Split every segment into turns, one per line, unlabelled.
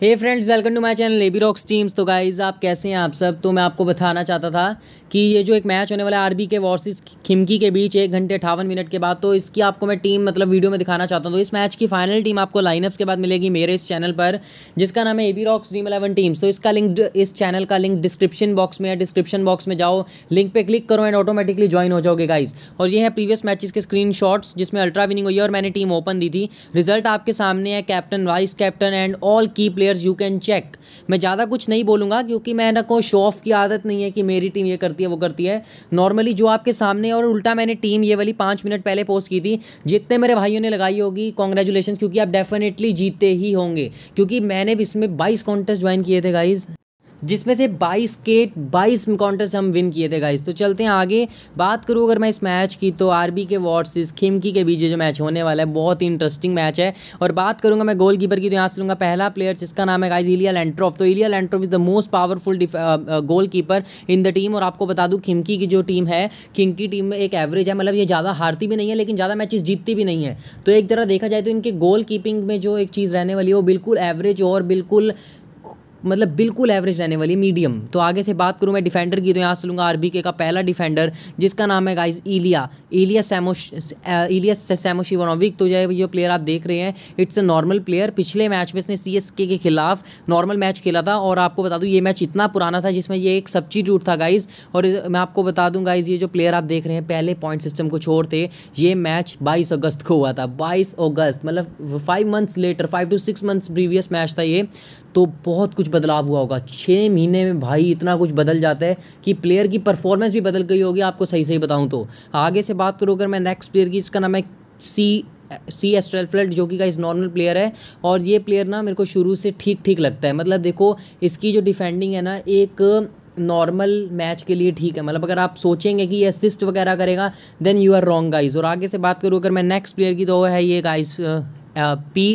hey friends welcome to my channel AB rocks teams तो guys आप कैसे हैं आप सब तो मैं आपको बताना चाहता था कि ये जो एक मैच होने वाला है आरबी के वॉर्सिस खिमकी के बीच एक घंटे अठावन मिनट के बाद तो इसकी आपको मैं टीम मतलब वीडियो में दिखाना चाहता हूँ तो इस मैच की फाइनल टीम आपको लाइनअप्स के बाद मिलेगी मेरे इस चैनल पर जिसका नाम है A B rocks dream eleven teams तो इसका लिंक इस चैनल का लिंक डिस्क्रिप्शन बॉक्स में या डिस्क्रिप्शन बॉक्स में जाओ लिंक पर क्लिक करो एंड ऑटोमेटिकली ज्वाइन हो जाओगे गाइज और ये है प्रीवियस मैचेस के स्क्रीन जिसमें अल्ट्रा विनिंग हुई और मैंने टीम ओपन दी थी रिजल्ट आपके सामने है captain vice captain and all key players you can check मैं ज़्यादा कुछ नहीं बोलूँगा क्योंकि ना कोई शो ऑफ की आदत नहीं है कि मेरी टीम ये करती है वो करती है नॉर्मली जो आपके सामने और उल्टा मैंने टीम ये वाली पाँच मिनट पहले पोस्ट की थी जितने मेरे भाइयों ने लगाई होगी कॉन्ग्रेचुलेशन क्योंकि आप डेफिनेटली जीतते ही होंगे क्योंकि मैंने इसमें बाईस कॉन्टेस्ट ज्वाइन किए थे गाइज़ जिसमें से 22 केट 22 काउंटर्स हम विन किए थे गाइस तो चलते हैं आगे बात करूँ अगर मैं इस मैच की तो आरबी के वॉर्सेस खिमकी के बीच जो मैच होने वाला है बहुत ही इंटरेस्टिंग मैच है और बात करूँगा मैं गोल कीपर की तो यहाँ से लूँगा पहला प्लेयर जिसका नाम है गाइज इलिया लेंट्रोफ तो Ilya Lentrof is the most powerful goal keeper in the team और आपको बता दूँ खिमकी की जो टीम है खिमकी टीम में एक एवरेज है मतलब ये ज़्यादा हारती भी नहीं है लेकिन ज़्यादा मैचेज जीतती भी नहीं है तो एक तरह देखा जाए तो इनके गोल कीपिंग में जो एक चीज़ रहने वाली है वो बिल्कुल एवरेज और बिल्कुल मतलब बिल्कुल एवरेज रहने वाली मीडियम तो आगे से बात करूँ मैं डिफेंडर की तो यहाँ से लूँगा आर का पहला डिफेंडर जिसका नाम है गाइज इलिया इलिया सैमोश इलिया सैमोशिवानोविक तो जो ये प्लेयर आप देख रहे हैं इट्स अ नॉर्मल प्लेयर पिछले मैच में इसने सी के खिलाफ नॉर्मल मैच खेला था और आपको बता दूँ ये मैच इतना पुराना था जिसमें ये एक सब्स्टिट्यूट था गाइज और मैं आपको बता दूँ गाइज ये जो प्लेयर आप देख रहे हैं पहले पॉइंट सिस्टम को छोड़ थे ये मैच बाईस अगस्त को हुआ था बाईस अगस्त मतलब five months later five to six months previous match था ये तो बहुत कुछ बदलाव हुआ होगा छः महीने में भाई इतना कुछ बदल जाता है कि प्लेयर की परफॉर्मेंस भी बदल गई होगी आपको सही सही बताऊँ तो आगे से बात करूँ अगर मैं नेक्स्ट प्लेयर की इसका नाम है सी सी एस्ट्रेलफ्लड जो कि का इस नॉर्मल प्लेयर है और ये प्लेयर ना मेरे को शुरू से ठीक ठीक लगता है मतलब देखो इसकी जो डिफेंडिंग है ना एक नॉर्मल मैच के लिए ठीक है मतलब अगर आप सोचेंगे कि ये असिस्ट वगैरह करेगा then you are wrong guys और आगे से बात करूँ अगर मैं नेक्स्ट प्लेयर की तो है ये गाइज पी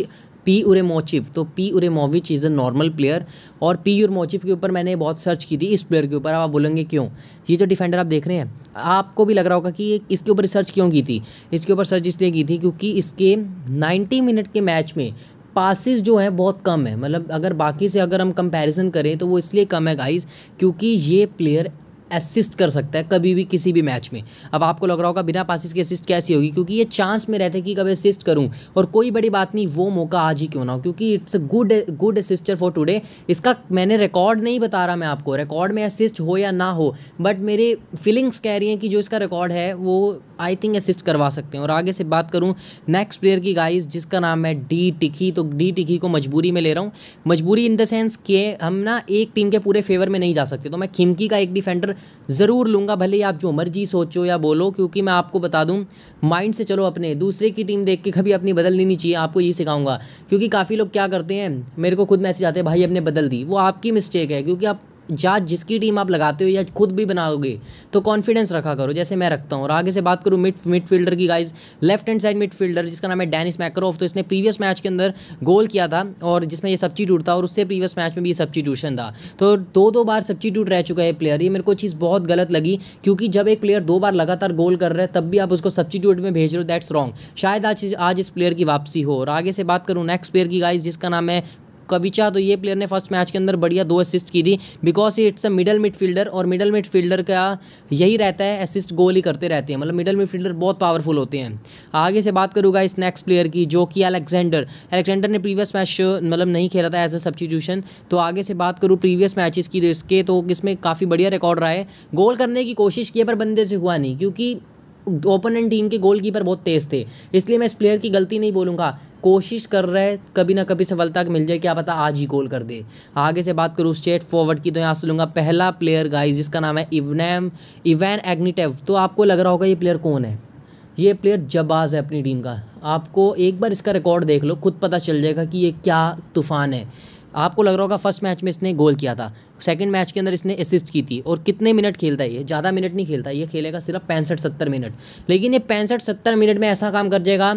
पी उरेमोचिव तो P Uremovic is a normal player और पी उरेमोचिव के ऊपर मैंने बहुत सर्च की थी इस प्लेयर के ऊपर आप बोलेंगे क्यों ये जो डिफेंडर आप देख रहे हैं आपको भी लग रहा होगा कि ये इसके ऊपर सर्च क्यों की थी इसके ऊपर सर्च इसलिए की थी क्योंकि इसके नाइन्टी मिनट के मैच में पासिस जो है बहुत कम है मतलब अगर बाकी से अगर हम कंपैरिजन करें तो वो इसलिए कम है गाइस क्योंकि ये प्लेयर असिस्ट कर सकता है कभी भी किसी भी मैच में अब आपको लग रहा होगा बिना पासिस के असिस्ट कैसी होगी क्योंकि ये चांस में रहते हैं कि कभी असिस्ट करूँ और कोई बड़ी बात नहीं वो मौका आज ही क्यों ना हो क्योंकि it's a good good assister for today इसका मैंने रिकॉर्ड नहीं बता रहा मैं आपको रिकॉर्ड में असिस्ट हो या ना हो बट मेरे फीलिंग्स कह रही हैं कि जो इसका रिकॉर्ड है वो आई थिंक असिस्ट करवा सकते हैं और आगे से बात करूँ नेक्स्ट प्लेयर की गाइज जिसका नाम है डी टिकी तो डी टिकी को मजबूरी में ले रहा हूँ मजबूरी इन द सेंस कि हम ना एक टीम के पूरे फेवर में नहीं जा सकते तो मैं खिमकी का एक डिफेंडर ज़रूर लूँगा भले ही आप जो मर्जी सोचो या बोलो क्योंकि मैं आपको बता दूँ माइंड से चलो अपने दूसरे की टीम देख के कभी अपनी बदल लेनी चाहिए आपको यही सिखाऊंगा क्योंकि काफ़ी लोग क्या करते हैं मेरे को खुद मैसेज आते हैं भाई अपने बदल दी वो आपकी मिस्टेक है क्योंकि आप या जिसकी टीम आप लगाते हो या खुद भी बनाओगे तो कॉन्फिडेंस रखा करो जैसे मैं रखता हूँ और आगे से बात करूँ मिड मिडफील्डर की guys left hand side midfielder जिसका नाम है डैनिस मैक्रोफ तो इसने प्रीवियस मैच के अंदर गोल किया था और जिसमें ये सब्सटीट्यूट था और उससे प्रीवियस मैच में भी ये सब्सटीट्यूशन था तो दो दो बार सब्सटीट्यूट रह चुका है प्लेयर ये मेरे को चीज़ बहुत गलत लगी क्योंकि जब एक प्लेयर दो बार लगातार गोल कर रहा है तब भी आप उसको सब्ची में भेज रहे हो दैट्स रॉन्ग शायद आज आज इस प्लेयर की वापसी हो और आगे से बात करूँ नेक्स्ट प्लेयर की गाइज जिसका नाम है कविचा तो ये प्लेयर ने फर्स्ट मैच के अंदर बढ़िया दो असिस्ट की थी because it's a middle midfielder और मिडल मिडफील्डर का यही रहता है असिस्ट गोल ही करते रहते हैं मतलब मिडल मिडफील्डर बहुत पावरफुल होते हैं आगे से बात करूँगा इस नेक्स्ट प्लेयर की जो कि अलेक्जेंडर अलेक्जेंडर ने प्रीवियस मैच मतलब नहीं खेला था एज अ सब्सटीट्यूशन तो आगे से बात करूँ प्रीवियस मैचेस की तो इसके तो इसमें काफ़ी बढ़िया रिकॉर्ड रहा है गोल करने की कोशिश की है पर बंदे से हुआ नहीं क्योंकि ओपोनेंट टीम के गोलकीपर बहुत तेज़ थे इसलिए मैं इस प्लेयर की गलती नहीं बोलूँगा कोशिश कर रहे हैं कभी ना कभी सफलता मिल जाए क्या पता आज ही गोल कर दे आगे से बात करूँ स्ट्रेट फॉरवर्ड की तो यहाँ से लूँगा पहला प्लेयर गाइज जिसका नाम है इवनैम इवैन एग्निटेव तो आपको लग रहा होगा ये प्लेयर कौन है ये प्लेयर जबाज है अपनी टीम का आपको एक बार इसका रिकॉर्ड देख लो खुद पता चल जाएगा कि ये क्या तूफ़ान है आपको लग रहा होगा फर्स्ट मैच में इसने गोल किया था सेकंड मैच के अंदर इसने असिस्ट की थी और कितने मिनट खेलता है ये ज़्यादा मिनट नहीं खेलता ये खेलेगा सिर्फ पैंसठ सत्तर मिनट लेकिन ये पैंसठ सत्तर मिनट में ऐसा काम कर जाएगा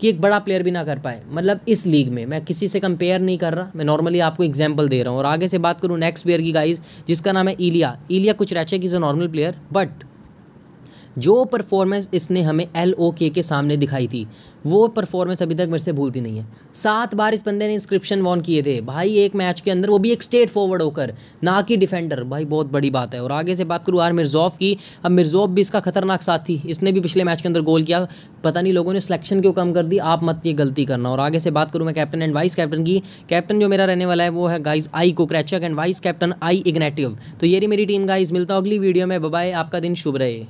कि एक बड़ा प्लेयर भी ना कर पाए मतलब इस लीग में मैं किसी से कंपेयर नहीं कर रहा मैं नॉर्मली आपको एग्जाम्पल दे रहा हूँ और आगे से बात करूँ नेक्स्ट प्लेयर की गाइज जिसका नाम है इलिया इलिया कुछ रैचे की is a normal player but जो परफॉर्मेंस इसने हमें एल ओ के के सामने दिखाई थी वो परफॉर्मेंस अभी तक मेरे से भूलती नहीं है सात बार इस बंदे ने इंस्क्रिप्शन वॉन किए थे भाई एक मैच के अंदर वो भी एक स्ट्रेट फॉरवर्ड होकर ना कि डिफेंडर भाई बहुत बड़ी बात है और आगे से बात करूँ आर मिर्जोफ की अब मिर्जोफ भी इसका खतरनाक साथ थी इसने भी पिछले मैच के अंदर गोल किया पता नहीं लोगों ने सिलेक्शन क्यों कम कर दी आप मत ये गलती करना और आगे से बात करूँ मैं कैप्टन एंड वाइस कैप्टन की कैप्टन जो मेरा रहने वाला है वो है guys I Kokrachak and vice captain I Ignatiev तो ये मेरी टीम गाइज मिलता हूँ अगली वीडियो में बबाई आपका दिन शुभ रहे